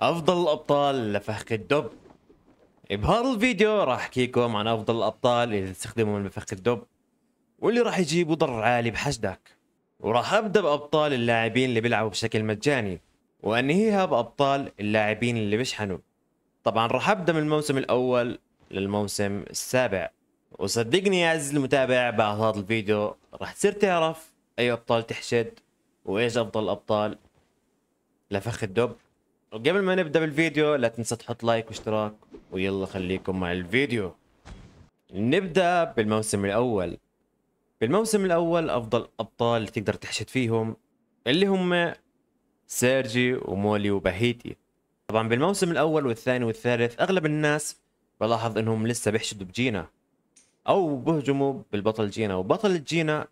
افضل الابطال لفخ الدب بهار الفيديو راح احكيكم عن افضل الابطال اللي تستخدمهم لفخ الدب واللي راح يجيبوا ضرر عالي بحشدك وراح ابدا بابطال اللاعبين اللي بيلعبوا بشكل مجاني وانهيها بابطال اللاعبين اللي بيشحنوا طبعا راح ابدا من الموسم الاول للموسم السابع وصدقني يا عزيزي المتابع بعد هذا الفيديو راح تصير تعرف اي ابطال تحشد وايش افضل الابطال لفخ الدب قبل ما نبدا بالفيديو لا تنسى تحط لايك واشتراك ويلا خليكم مع الفيديو نبدا بالموسم الاول بالموسم الاول افضل ابطال اللي تقدر تحشد فيهم اللي هم سيرجي ومولي وبهيتي طبعا بالموسم الاول والثاني والثالث اغلب الناس بلاحظ انهم لسه بيحشدوا بجينا او بهجموا بالبطل جينا وبطل جينا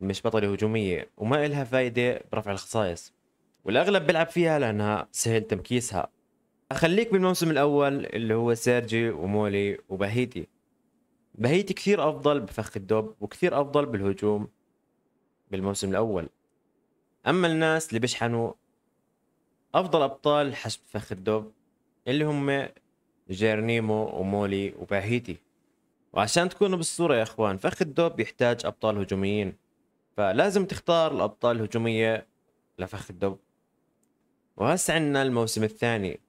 مش بطلة هجومية وما إلها فايدة برفع الخصائص والاغلب بيلعب فيها لانها سهل تمكيسها اخليك بالموسم الاول اللي هو سيرجي ومولي وبهيتي بهيتي كثير افضل بفخ الدوب وكثير افضل بالهجوم بالموسم الاول اما الناس اللي بيشحنوا افضل ابطال حسب فخ الدوب اللي هم جيرنيمو ومولي وباهيتي وعشان تكونوا بالصورة يا اخوان فخ الدوب يحتاج ابطال هجوميين فلازم تختار الابطال الهجومية لفخ الدوب وهسه عندنا الموسم الثاني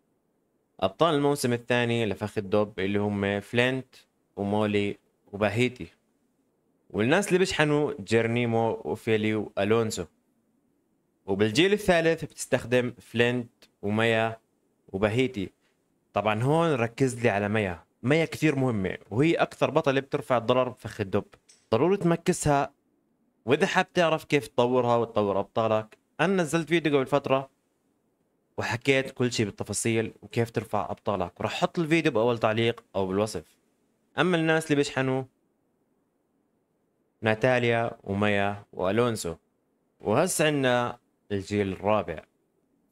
أبطال الموسم الثاني لفخ الدب اللي هم فلنت ومولي وباهيتي والناس اللي بيشحنوا جيرنيمو وفيلي وألونسو وبالجيل الثالث بتستخدم فلنت وميا وباهيتي طبعا هون ركز لي على ميا ميا كثير مهمة وهي أكثر بطلة بترفع الضرر بفخ الدب ضروري تمكسها وإذا حاب تعرف كيف تطورها وتطور أبطالك أنا نزلت فيديو قبل فترة وحكيت كل شيء بالتفاصيل وكيف ترفع ابطالك ورح احط الفيديو باول تعليق او بالوصف اما الناس اللي بيشحنوا ناتاليا وميا والونسو وهس عنا الجيل الرابع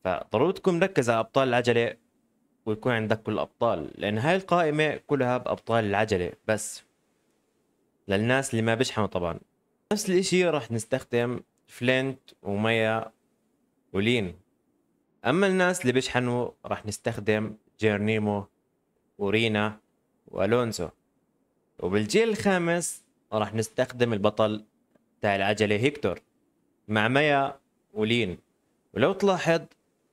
فضروري تكون مركز على ابطال العجله ويكون عندك كل الابطال لان هاي القائمه كلها بابطال العجله بس للناس اللي ما بيشحنوا طبعا نفس الاشي راح نستخدم فلينت وميا ولين اما الناس اللي بيشحنوا راح نستخدم جيرنيمو ورينا والونسو وبالجيل الخامس راح نستخدم البطل تاع العجله هيكتور مع مايا ولين ولو تلاحظ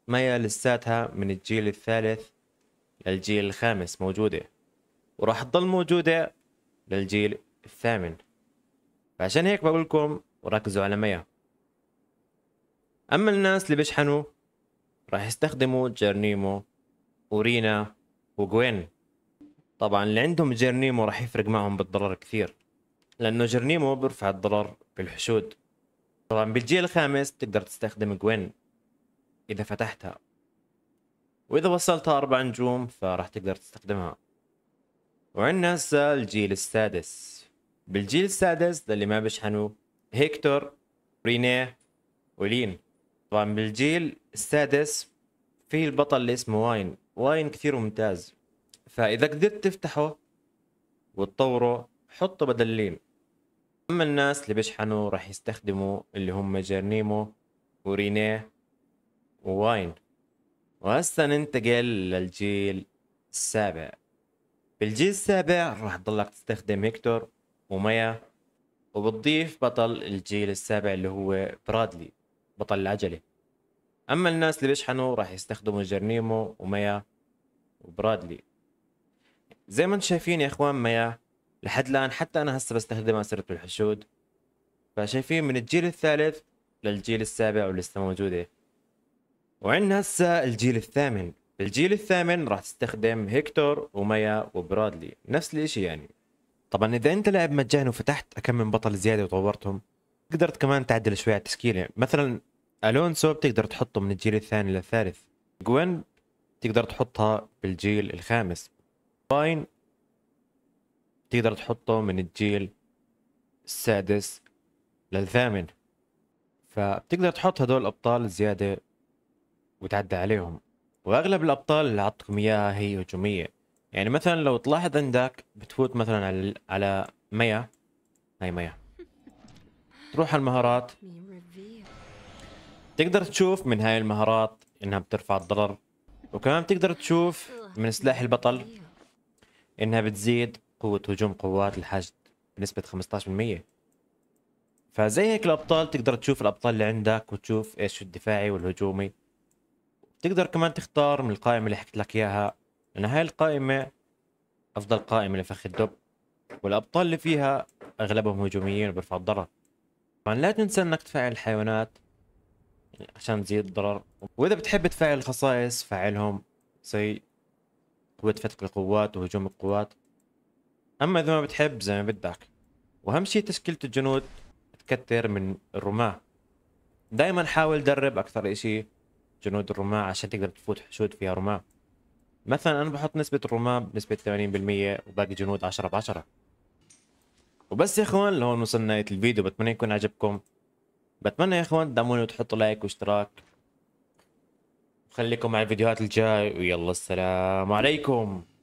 مايا لساتها من الجيل الثالث للجيل الخامس موجوده وراح تضل موجوده للجيل الثامن فعشان هيك بقول لكم ركزوا على مايا اما الناس اللي بيشحنوا راح يستخدموا جيرنيمو ورينا وجوين طبعا اللي عندهم جيرنيمو راح يفرق معهم بالضرر كثير لانه جيرنيمو بيرفع الضرر بالحشود طبعا بالجيل الخامس تقدر تستخدم جوين اذا فتحتها واذا وصلتها اربع نجوم فراح تقدر تستخدمها وعندنا هسه الجيل السادس بالجيل السادس اللي ما بيشحنوا هيكتور رينيه ولين طبعا بالجيل السادس في البطل اللي اسمه واين واين كثير ممتاز فاذا قدرت تفتحه وتطوره حطه بدل لين اما الناس اللي بيشحنوا راح يستخدموا اللي هم جرنيمو ورينيه وواين وهسه ننتقل للجيل السابع بالجيل السابع راح تضلك تستخدم هيكتور وميا وبتضيف بطل الجيل السابع اللي هو برادلي بطل العجله اما الناس اللي بيشحنوا راح يستخدموا جرنيمو وميا وبرادلي زي ما انتم شايفين يا اخوان ميا لحد الان حتى انا هسه بستخدمها صرت بالحشود فشايفين من الجيل الثالث للجيل السابع ولسه موجوده وعندنا هسه الجيل الثامن بالجيل الثامن راح تستخدم هيكتور وميا وبرادلي نفس الاشي يعني طبعا اذا انت لاعب مجاني وفتحت اكم من بطل زياده وطورتهم قدرت كمان تعدل شويه على التشكيله يعني. مثلا الونسو بتقدر تحطه من الجيل الثاني للثالث جوين تقدر تحطها بالجيل الخامس باين تقدر تحطه من الجيل السادس للثامن فبتقدر تحط هدول الابطال زياده وتعدى عليهم واغلب الابطال اللي عطتكم اياها هي هجوميه يعني مثلا لو تلاحظ عندك بتفوت مثلا على على ميا هاي ميا تروح على المهارات تقدر تشوف من هاي المهارات انها بترفع الضرر وكمان بتقدر تشوف من سلاح البطل انها بتزيد قوة هجوم قوات الحشد بنسبة 15% فزي هيك الابطال تقدر تشوف الابطال اللي عندك وتشوف ايش الدفاعي والهجومي تقدر كمان تختار من القائمة اللي حكيت لك اياها لان هاي القائمة افضل قائمة لفخ الدب والابطال اللي فيها اغلبهم هجوميين وبرفع الضرر طبعا لا تنسى انك تفعل الحيوانات يعني عشان تزيد الضرر واذا بتحب تفعل الخصائص فعلهم زي قوة فتك القوات وهجوم القوات اما اذا ما بتحب زي ما بدك واهم شي تشكيلة الجنود تكثر من الرماة دائما حاول درب اكثر اشي جنود الرماة عشان تقدر تفوت حشود فيها رماة مثلا انا بحط نسبة الرماة بنسبة 80% وباقي جنود 10 ب 10 وبس يا اخوان لهون وصلنا نهايه الفيديو بتمنى يكون عجبكم بتمنى يا اخوان تدعموني وتحطوا لايك واشتراك خليكم مع الفيديوهات الجاي ويلا السلام عليكم